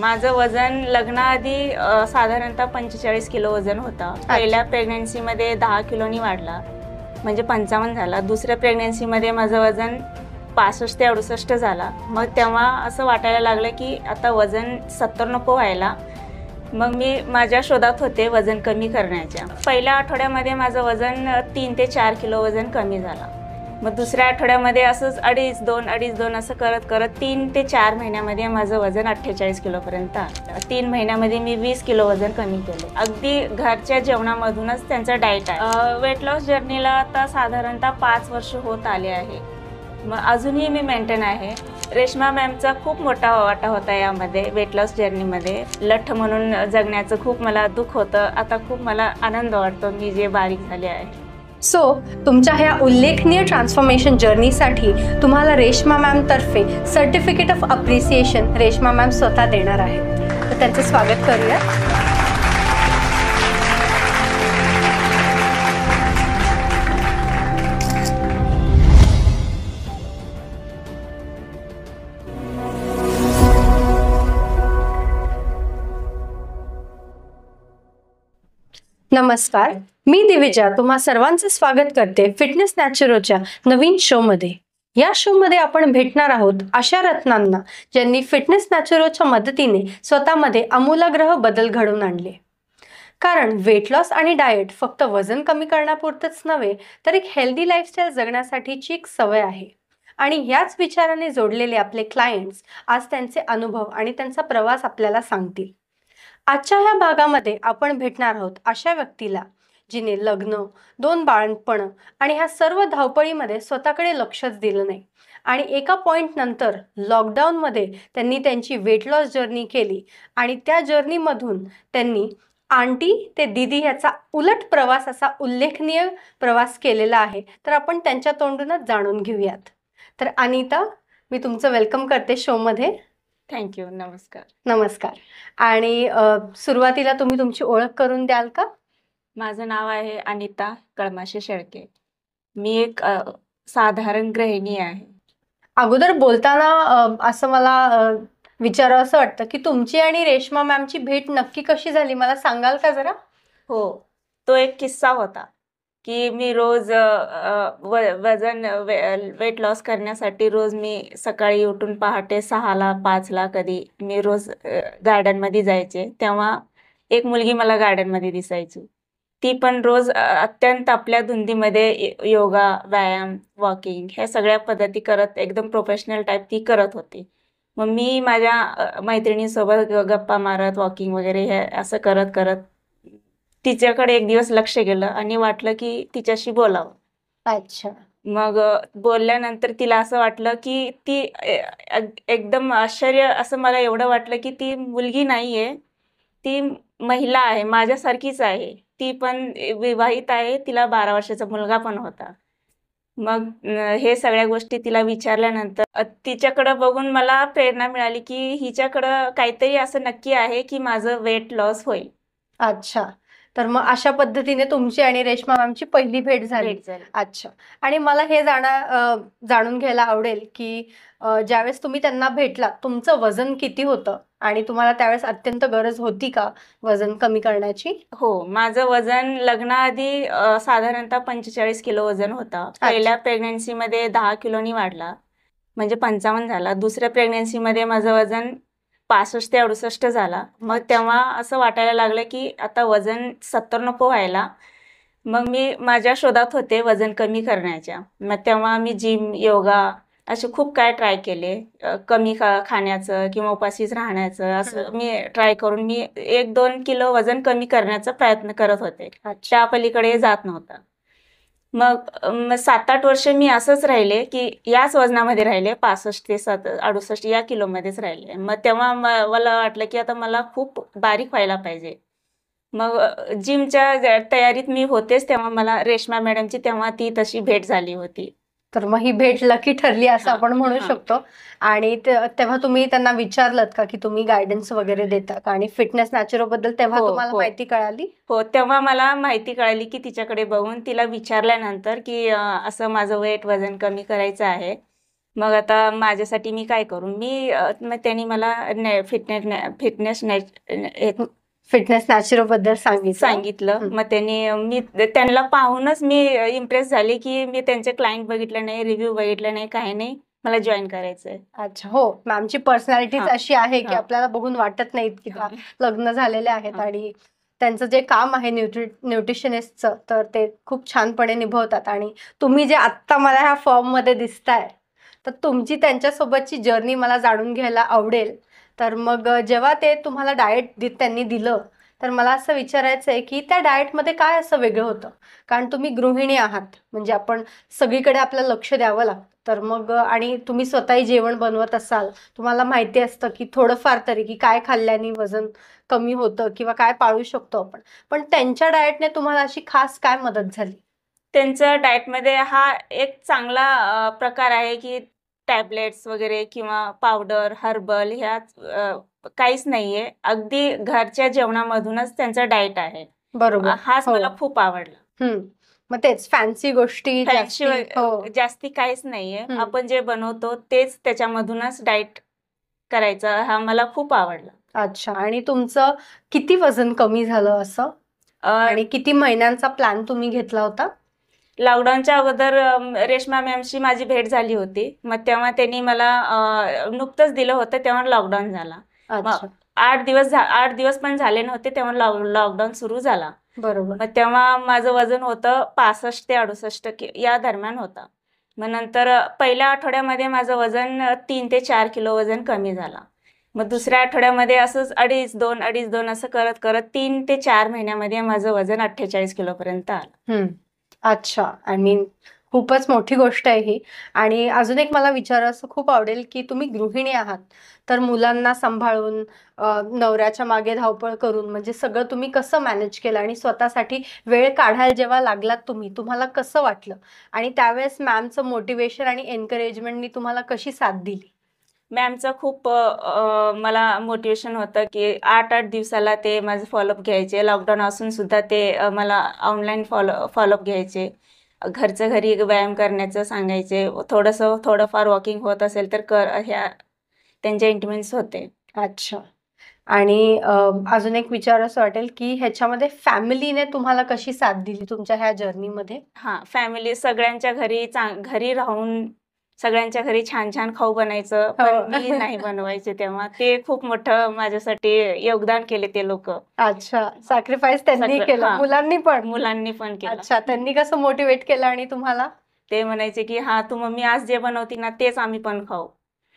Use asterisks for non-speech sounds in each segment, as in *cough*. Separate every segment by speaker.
Speaker 1: माझं वजन लग्नाआधी साधारणतः पंचेचाळीस किलो वजन होता पहिल्या प्रेग्नन्सीमध्ये दहा किलोनी वाढला म्हणजे पंचावन्न झाला दुसऱ्या प्रेग्नन्सीमध्ये माझं वजन पासष्ट ते अडुसष्ट झाला मग तेव्हा असं वाटायला लागलं की आता वजन सत्तर नको व्हायला मग मी माझ्या शोधात होते वजन कमी करण्याच्या पहिल्या आठवड्यामध्ये माझं वजन तीन ते चार किलो वजन कमी झाला मग दुसऱ्या आठवड्यामध्ये असंच अडीच दोन अडीच दोन असं करत करत तीन ते चार महिन्यामध्ये माझं वजन अठ्ठेचाळीस किलोपर्यंत आलं तीन महिन्यामध्ये मी वीस किलो वजन कमी केलं अगदी घरच्या जेवणामधूनच त्यांचा डाएट आहे वेट लॉस जर्नीला आता साधारणतः पाच वर्ष होत आले आहे मग अजूनही मी मेंटेन आहे रेश्मा मॅमचा खूप मोठा वाटा होता यामध्ये वेट लॉस जर्नीमध्ये लठ्ठ म्हणून जगण्याचं खूप मला दुःख होतं आता खूप मला आनंद वाटतो मी जे बारीक झाले आहे
Speaker 2: सो तुमच्या ह्या उल्लेखनीय ट्रान्सफॉर्मेशन जर्नीसाठी तुम्हाला रेश्मा मॅमतर्फे certificate of appreciation Reshma ma'am स्वतः देणार आहे तर त्यांचं स्वागत करूया नमस्कार मी दिविजा तुम्हा सर्वांचं स्वागत करते फिटनेस नॅचरोच्या नवीन शोमध्ये या शोमध्ये आपण भेटणार आहोत अशा रत्नांना ज्यांनी फिटनेस नॅचरोच्या मदतीने स्वतःमध्ये अमूलाग्रह बदल घडवून आणले कारण वेट लॉस आणि डाएट फक्त वजन कमी करण्यापुरतंच नव्हे तर एक हेल्दी लाईफस्टाईल जगण्यासाठीची एक सवय आहे आणि याच विचाराने जोडलेले आपले क्लायंट्स आज त्यांचे अनुभव आणि त्यांचा प्रवास आपल्याला सांगतील आजच्या ह्या भागामध्ये आपण भेटणार आहोत अशा व्यक्तीला जिने लग्न दोन बाळपण आणि ह्या सर्व धावपळीमध्ये स्वतःकडे लक्षच दिलं नाही आणि एका पॉईंटनंतर लॉकडाऊनमध्ये त्यांनी त्यांची वेट लॉस जर्नी केली आणि त्या जर्नीमधून त्यांनी आंटी ते दिदी ह्याचा उलट प्रवास असा उल्लेखनीय प्रवास केलेला आहे तर आपण त्यांच्या तोंडूनच जाणून घेऊयात तर अनिता मी तुमचं वेलकम करते शोमध्ये
Speaker 1: थँक्यू नमस्कार
Speaker 2: नमस्कार आणि सुरुवातीला तुम्ही तुमची ओळख करून द्याल का
Speaker 1: माझं नाव आहे अनिता कळमाशे शेळके मी एक साधारण गृहिणी आहे
Speaker 2: अगोदर बोलताना असं मला विचार विचारावं असं वाटतं की तुमची आणि रेशमा मॅमची भेट नक्की कशी झाली मला सांगाल का जरा हो
Speaker 1: तो एक किस्सा होता की मी रोज व वजन वे वेट लॉस करण्यासाठी रोज मी सकाळी उठून पहाटे सहाला पाचला कधी मी रोज गार्डनमध्ये जायचे तेव्हा एक मुलगी मला गार्डनमध्ये दिसायची ती पण रोज अत्यंत आपल्या धुंदीमध्ये योगा व्यायाम वॉकिंग ह्या सगळ्या पद्धती करत एकदम प्रोफेशनल टाईप ती करत होती मग मी माझ्या मैत्रिणीसोबत गप्पा मारत वॉकिंग वगैरे हे असं करत करत तिच्याकडे एक दिवस लक्ष गेलं आणि वाटलं की तिच्याशी बोलावं अच्छा मग बोलल्यानंतर तिला असं वाटलं की ती एकदम आश्चर्य असं मला एवढं वाटलं की ती मुलगी नाहीये ती महिला आहे माझ्यासारखीच आहे ती पण विवाहित आहे तिला बारा वर्षाचा मुलगा पण होता मग हे सगळ्या गोष्टी तिला विचारल्यानंतर तिच्याकडं बघून मला प्रेरणा मिळाली की हिच्याकडं काहीतरी असं नक्की आहे की माझं वेट लॉस होईल अच्छा तर मग अशा पद्धतीने
Speaker 2: तुमची आणि रेश्मा मॅमची पहिली भेट झाली अच्छा आणि मला हे जाणा जाणून घ्यायला आवडेल की ज्यावेळेस तुम्ही त्यांना भेटला तुमचं वजन किती होतं आणि
Speaker 1: तुम्हाला त्यावेळेस अत्यंत गरज होती का वजन कमी करण्याची हो माझं वजन लग्नाआधी साधारणतः पंचेचाळीस किलो वजन होतं पहिल्या प्रेग्नन्सीमध्ये दहा किलोनी वाढला म्हणजे पंचावन्न झाला दुसऱ्या प्रेग्नन्सीमध्ये माझं वजन पासष्ट ते अडुसष्ट झाला मग तेव्हा असं वाटायला लागलं की आता वजन सत्तर नको व्हायला मग मी माझ्या शोधात होते वजन कमी करण्याच्या मग तेव्हा मी जिम योगा असे खूप काय ट्राय केले कमी खा खाण्याचं किंवा उपाशीच राहण्याचं असं मी ट्राय करून मी एक दोन किलो वजन कमी करण्याचा प्रयत्न करत होते त्या पलीकडे जात नव्हता मग सात आठ वर्ष मी असंच राहिले की याच वजनामध्ये राहिले पासष्ट ते सात अडुसष्ट या किलोमध्येच राहिले मग तेव्हा मला वाटलं की आता मला खूप बारीक व्हायला पाहिजे मग जिमच्या तयारीत मी होतेच तेव्हा मला रेश्मा मॅडमची तेव्हा ती तशी भेट झाली होती तर मग ही भेट लकी
Speaker 2: ठरली असं आपण म्हणू शकतो आणि तेव्हा तुम्ही त्यांना विचारलं का की तुम्ही गायडन्स वगैरे देता का आणि फिटनेस बद्दल तेव्हा हो, तुम्हाला हो.
Speaker 1: माहिती कळाली हो तेव्हा मला माहिती कळाली की तिच्याकडे बघून तिला विचारल्यानंतर की असं माझं वेट वजन कमी करायचं आहे मग आता माझ्यासाठी मी काय करू मी त्यांनी मला फिटनेस फिटनेस फिटनेस नॅचरो बद्दल सांगितलं सांगितलं मग त्यांनी मी त्यांना पाहूनच मी इम्प्रेस झाले की मी त्यांचे क्लायंट बघितले नाही रिव्ह्यू बघितलं नाही काही नाही मला जॉईन करायचंय
Speaker 2: अच्छा हो मॅमची पर्सनॅलिटी अशी आहे की आपल्याला बघून वाटत नाहीत की लग्न झालेले आहेत आणि त्यांचं जे काम आहे न्यूट्रि न्यूट्रिशनिस्टचं तर ते खूप छानपणे निभवतात आणि तुम्ही जे आत्ता मला ह्या फॉर्ममध्ये दिसताय तर तुमची त्यांच्यासोबतची जर्नी मला जाणून घ्यायला आवडेल तर मग जेव्हा ते तुम्हाला डाएट दि त्यांनी दिलं तर मला असं विचारायचं आहे की त्या डाएटमध्ये काय असं वेगळं होतं कारण तुम्ही गृहिणी आहात म्हणजे आपण सगळीकडे आपलं लक्ष द्यावं लागतं तर मग आणि तुम्ही स्वतःही जेवण बनवत असाल तुम्हाला माहिती असतं की थोडंफार तरी की काय खाल्ल्याने वजन कमी होतं किंवा काय पाळू शकतो आपण पण त्यांच्या डाएटने तुम्हाला अशी खास काय मदत झाली
Speaker 1: त्यांच्या डाएटमध्ये हा एक चांगला प्रकार आहे की टॅबलेट्स वगैरे किंवा पावडर हर्बल ह्या काहीच नाहीये अगदी घरच्या जेवणामधूनच त्यांचा डाएट आहे बरोबर हाच हो. मला खूप आवडला मग तेच फॅन्सी गोष्टी हो. जास्ती काहीच नाहीये आपण जे बनवतो तेच त्याच्यामधूनच डाएट करायचं हा मला खूप आवडला
Speaker 2: अच्छा आणि तुमचं किती वजन कमी झालं असं आणि किती महिन्यांचा
Speaker 1: प्लॅन तुम्ही घेतला होता लॉकडाऊनच्या अगोदर रेशमा मॅमशी माझी भेट झाली होती मग तेव्हा त्यांनी मला नुकतंच दिलं होतं तेव्हा लॉकडाऊन झाला आठ दिवस आठ दिवस पण झाले नव्हते तेव्हा लॉकडाऊन सुरू झाला बरोबर मग तेव्हा माझं वजन होतं पासष्ट ते अडुसष्ट या दरम्यान होता मग नंतर पहिल्या आठवड्यामध्ये माझं वजन तीन ते चार किलो वजन कमी झाला मग दुसऱ्या आठवड्यामध्ये असंच अडीच दोन अडीच दोन असं करत करत तीन ते चार महिन्यामध्ये माझं वजन अठ्ठेचाळीस किलोपर्यंत
Speaker 2: आलं अच्छा आय मीन खूपच मोठी गोष्ट आहे ही आणि अजून एक मला विचारायचं खूप आवडेल की तुम्ही गृहिणी आहात तर मुलांना सांभाळून नवऱ्याच्या मागे धावपळ करून म्हणजे सगळं तुम्ही कसं मॅनेज केलं आणि स्वतःसाठी वेळ काढायला जेव्हा लागलात तुम्ही तुम्हाला कसं वाटलं आणि त्यावेळेस मॅमचं मोटिवेशन आणि एनकरेजमेंटनी तुम्हाला कशी साथ दिली
Speaker 1: मॅमचं खूप मला मोटिवेशन होतं की आठ आठ दिवसाला ते माझं फॉलोअप घ्यायचे लॉकडाऊन असून सुद्धा ते मला ऑनलाईन फॉलो फॉलोअप घ्यायचे घरचं घरी व्यायाम करण्याचं सांगायचे थोडंसं थोडंफार वॉकिंग होत असेल तर कर ह्या त्यांचे इंटिमेंट्स होते अच्छा
Speaker 2: आणि अजून एक विचार असं वाटेल की ह्याच्यामध्ये फॅमिलीने तुम्हाला कशी साथ दिली तुमच्या ह्या जर्नीमध्ये
Speaker 1: हां फॅमिली सगळ्यांच्या घरी चांग घरी राहून सगळ्यांच्या घरी छान छान खाऊ बनायचं हो. पण मी नाही बनवायचे तेव्हा ते खूप मोठं माझ्यासाठी योगदान केले ते लोक अच्छा सॅक्रिफाईस त्यांनी केलं मुलांनी पण मुलांनी पण केलं अच्छा त्यांनी कसं मोटिवेट केलं आणि तुम्हाला ते म्हणायचे की हा तू मम्मी आज जे बनवती ना तेच आम्ही पण खाऊ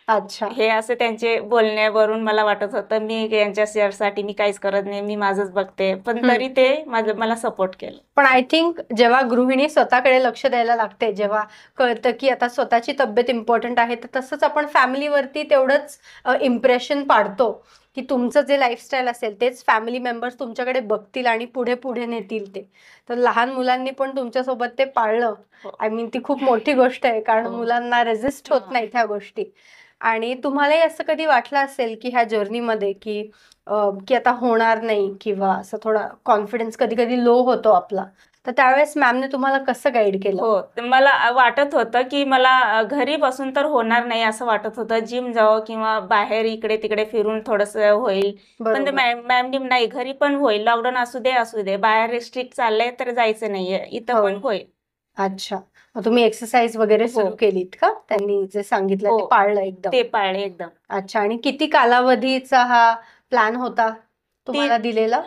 Speaker 1: अच्छा हे असे त्यांचे बोलण्यावरून मला वाटत होतं मी यांच्या शेअरसाठी मी काहीच करत नाही मी माझंच बघते पण तरी ते मला सपोर्ट केलं पण
Speaker 2: आय थिंक जेव्हा गृहिणी स्वतःकडे लक्ष द्यायला लागते जेव्हा कळतं की आता स्वतःची तब्येत इम्पॉर्टंट आहे तर तसंच आपण फॅमिलीवरती तेवढंच इम्प्रेशन पाडतो की तुमचं जे लाईफस्टाईल असेल तेच फॅमिली मेंबर्स तुमच्याकडे बघतील आणि पुढे पुढे नेतील ते तर लहान मुलांनी पण तुमच्यासोबत ते पाळलं आय हो. मीन ती खूप मोठी गोष्ट आहे कारण हो. मुलांना रेजिस्ट होत नाही त्या गोष्टी आणि तुम्हालाही असं कधी वाटलं असेल की ह्या जर्नीमध्ये की की आता होणार नाही किंवा असं थोडा कॉन्फिडन्स कधी कधी लो होतो आपला तर त्यावेळेस मॅमने तुम्हाला कसं गाईड केलं हो
Speaker 1: मला वाटत होतं की मला घरी बसून तर होणार नाही असं वाटत होतं जिम जावं किंवा बाहेर इकडे तिकडे फिरून थोडस होईल पण मॅमनी नाही घरी पण होईल लॉकडाऊन असू दे असू दे बाहेर रिस्ट्रिक्ट चाललंय तर जायचं नाहीये इथं हो. पण होईल
Speaker 2: अच्छा तुम्ही एक्सरसाइज वगैरे हो. सुरू केलीत का त्यांनी जे सांगितलं ते हो. पाळलं एकदम ते पाळले एकदम अच्छा आणि किती कालावधीचा हा प्लॅन होता तुम्हाला दिलेला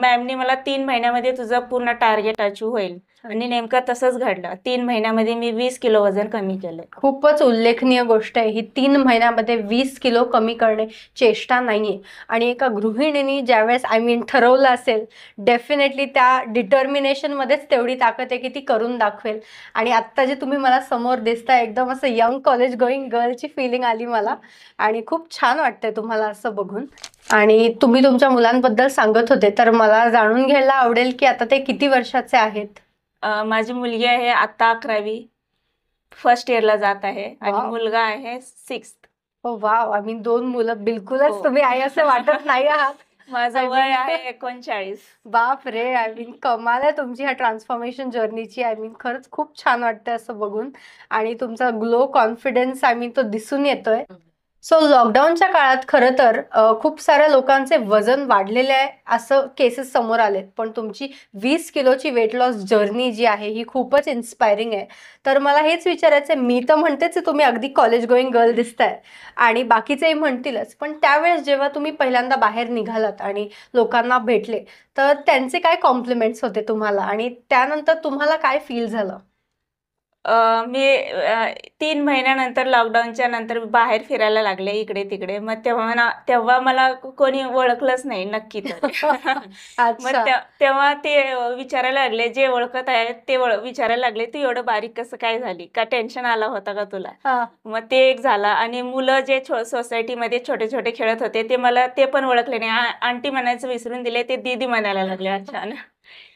Speaker 1: मॅमने मला तीन महिन्यामध्ये तुझा पूर्ण टार्गेट अचीव होईल आणि नेमका तसंच घडलं तीन महिन्यामध्ये मी वीस किलो वजन कमी केलं खूपच
Speaker 2: उल्लेखनीय गोष्ट आहे ही तीन महिन्यामध्ये वीस किलो कमी करणे चेष्टा नाही आहे आणि एका गृहिणीने ज्यावेळेस आय मीन ठरवलं असेल डेफिनेटली त्या डिटर्मिनेशनमध्येच तेवढी ताकद आहे की ती करून दाखवेल आणि आत्ता जे तुम्ही मला समोर दिसता एकदम असं यंग कॉलेज गोईंग गर्लची फिलिंग आली मला आणि खूप छान वाटतंय तुम्हाला असं बघून आणि तुम्ही तुमच्या मुलांबद्दल सांगत होते तर मला जाणून घ्यायला आवडेल की आता ते किती वर्षाचे
Speaker 1: आहेत माझी मुलगी आहे आता अकरावी फर्स्ट इयरला जात आहे आणि मुलगा आहे सिक्स
Speaker 2: वा आय मीन दोन मुलं बिलकुलच हो. तुम्ही आई असं वाटत नाही आहात
Speaker 1: माझं वय आहे एकोणचाळीस
Speaker 2: बाप रे आय मीन कमाल आहे तुमची ह्या ट्रान्सफॉर्मेशन जर्नीची आय मीन खरंच खूप छान वाटतंय असं बघून आणि तुमचा ग्लो कॉन्फिडन्स आय मीन तो दिसून येतोय सो लॉकडाऊनच्या काळात खरं तर खूप साऱ्या लोकांचे वजन वाढलेले आहे असं केसेस समोर आलेत पण तुमची वीस किलोची वेट लॉस जर्नी जी आहे ही खूपच इन्स्पायरिंग आहे तर मला हेच विचारायचं आहे मी तर म्हणतेच तुम्ही अगदी कॉलेज गोईंग गर्ल दिसत आहे आणि बाकीचेही म्हणतीलच पण त्यावेळेस जेव्हा तुम्ही पहिल्यांदा बाहेर निघालात आणि लोकांना भेटले तर त्यांचे काय कॉम्प्लिमेंट्स होते तुम्हाला आणि त्यानंतर तुम्हाला काय फील झालं
Speaker 1: मी तीन महिन्यानंतर लॉकडाऊनच्या नंतर बाहेर फिरायला लागले इकडे तिकडे मग तेव्हा तेव्हा मला कोणी ओळखलंच नाही नक्की *laughs* मग तेव्हा ते विचारायला लागले जे ओळखत आहेत ते विचारायला लागले तू एवढं बारीक कसं काय झाली का टेन्शन आला होता का तुला मग ते एक झाला आणि मुलं जे सोसायटीमध्ये छोटे छोटे खेळत होते ते मला ते पण ओळखले नाही आंटी म्हणायचं विसरून दिले ते दीदी म्हणायला लागले अच्छा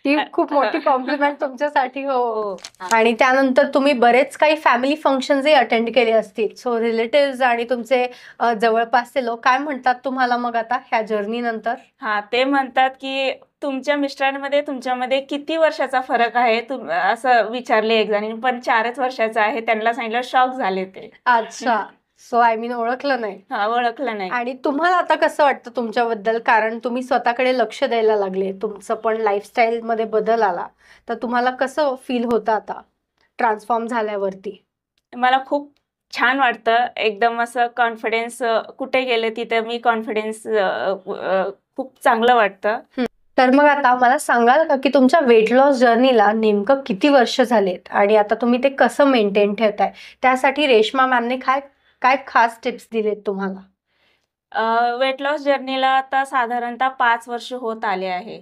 Speaker 1: ही खूप मोठी
Speaker 2: कॉम्प्लिमेंट *laughs* तुमच्यासाठी हो, हो. आणि त्यानंतर तुम्ही बरेच काही फॅमिली फंक्शनही अटेंड केले असतील सो रिलेटिव्ह आणि तुमचे जवळपासचे लोक काय म्हणतात तुम्हाला मग आता ह्या
Speaker 1: जर्नी नंतर हा ते म्हणतात की तुमच्या मिस्टरांमध्ये तुमच्यामध्ये किती वर्षाचा फरक आहे असं विचारले एक जणी पण चारच वर्षाचा आहे त्यांना सांगितलं शॉक झाले ते अच्छा
Speaker 2: *laughs* सो आय मीन ओळखलं नाही ओळखलं नाही आणि तुम्हाला आता कसं वाटतं तुमच्याबद्दल कारण तुम्ही स्वतःकडे लक्ष द्यायला लागले तुमचं पण लाईफस्टाईल मध्ये बदल आला तर तुम्हाला कसं फील होतं आता ट्रान्सफॉर्म झाल्यावरती
Speaker 1: मला खूप छान वाटतं एकदम असं कॉन्फिडेन्स कुठे गेले तिथे मी कॉन्फिडेन्स खूप चांगलं वाटतं
Speaker 2: तर मग आता मला सांगाल का की तुमच्या वेट लॉस जर्नीला नेमकं किती वर्ष झालेत आणि आता तुम्ही ते कसं मेंटेन ठेवताय त्यासाठी रेशमा मॅमने काय काय खास टिप्स दिलेत
Speaker 1: तुम्हाला वेट लॉस जर्नीला आता साधारणतः पाच वर्ष होत आले आहे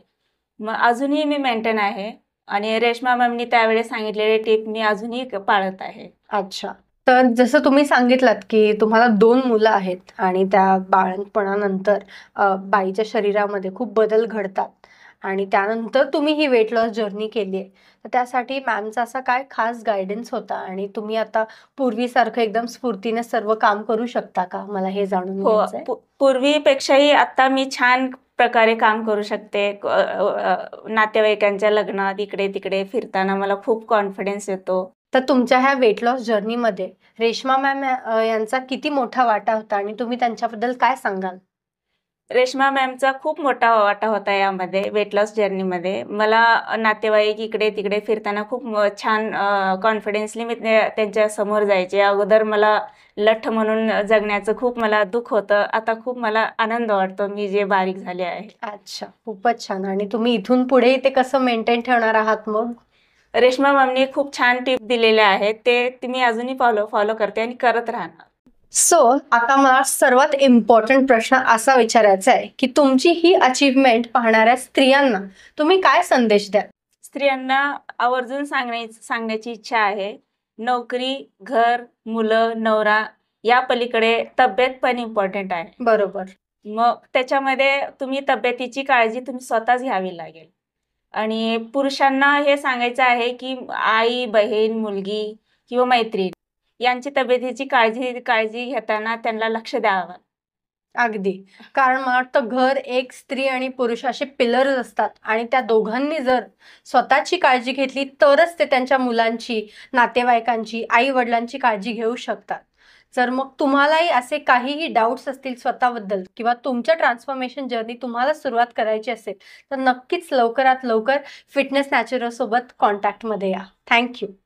Speaker 1: मग अजूनही मी मेंटेन आहे आणि रेश्मा मॅमनी त्यावेळेस सांगितलेले टिप मी अजूनही पाळत आहे अच्छा
Speaker 2: तर जसं तुम्ही सांगितलात की तुम्हाला दोन मुलं आहेत आणि त्या बाळणपणानंतर बाईच्या शरीरामध्ये खूप बदल घडतात आणि त्यानंतर तुम्ही ही वेट लॉस जर्नी केली आहे तर त्यासाठी मॅमचा असा काय खास गायडन्स होता आणि तुम्ही आता पूर्वीसारखं एकदम स्फूर्तीने सर्व काम करू शकता का मला हे जाणून हो
Speaker 1: पूर्वीपेक्षाही आता मी छान प्रकारे काम करू शकते नातेवाईकांच्या लग्नात इकडे तिकडे फिरताना मला खूप कॉन्फिडन्स येतो
Speaker 2: तर तुमच्या ह्या वेट लॉस जर्नीमध्ये रेश्मा मॅम यांचा किती मोठा वाटा होता आणि तुम्ही त्यांच्याबद्दल काय सांगाल
Speaker 1: रेश्मा मॅमचा खूप मोठा वाटा होता यामध्ये वेट लॉस जर्नीमध्ये मला नातेवाईक इकडे तिकडे फिरताना खूप छान कॉन्फिडेन्सली मी त्यांच्या समोर जायचे अगोदर मला लठ्ठ म्हणून जगण्याचं खूप मला दुःख होतं आता खूप मला आनंद वाटतो मी जे बारीक झाले आहे अच्छा खूपच छान आणि तुम्ही इथून पुढे ते कसं मेंटेन ठेवणार आहात मग रेश्मा मॅमने खूप छान टिप दिलेल्या आहेत ते मी अजूनही फॉलो फॉलो करते आणि करत राहणार
Speaker 2: सो आता मला सर्वात इम्पॉर्टंट प्रश्न असा विचारायचा आहे की तुमची ही अचीवमेंट पाहणाऱ्या स्त्रियांना तुम्ही काय संदेश द्याल
Speaker 1: स्त्रियांना आवर्जून सांगण्या सांगण्याची इच्छा आहे नोकरी घर मुलं नवरा या पलीकडे तब्येत पण इम्पॉर्टंट आहे बरोबर मग त्याच्यामध्ये तुम्ही तब्येतीची काळजी तुम्ही स्वतःच घ्यावी लागेल आणि पुरुषांना हे सांगायचं आहे की आई बहीण मुलगी किंवा मैत्रीण यांची तब्येतीची काळजी काळजी घेताना त्यांना लक्ष द्यावं
Speaker 2: अगदी कारण मला वाटतं घर एक स्त्री आणि पुरुष असे पिलर असतात आणि त्या दोघांनी जर स्वतःची काळजी घेतली तरच ते त्यांच्या मुलांची नातेवाईकांची आई वडिलांची काळजी घेऊ शकतात जर मग तुम्हालाही असे काहीही डाऊट्स असतील स्वतःबद्दल किंवा तुमच्या ट्रान्सफॉर्मेशन जर्नी तुम्हाला सुरुवात करायची असेल तर नक्कीच लवकरात लवकर फिटनेस नॅचरसोबत कॉन्टॅक्टमध्ये या थँक्यू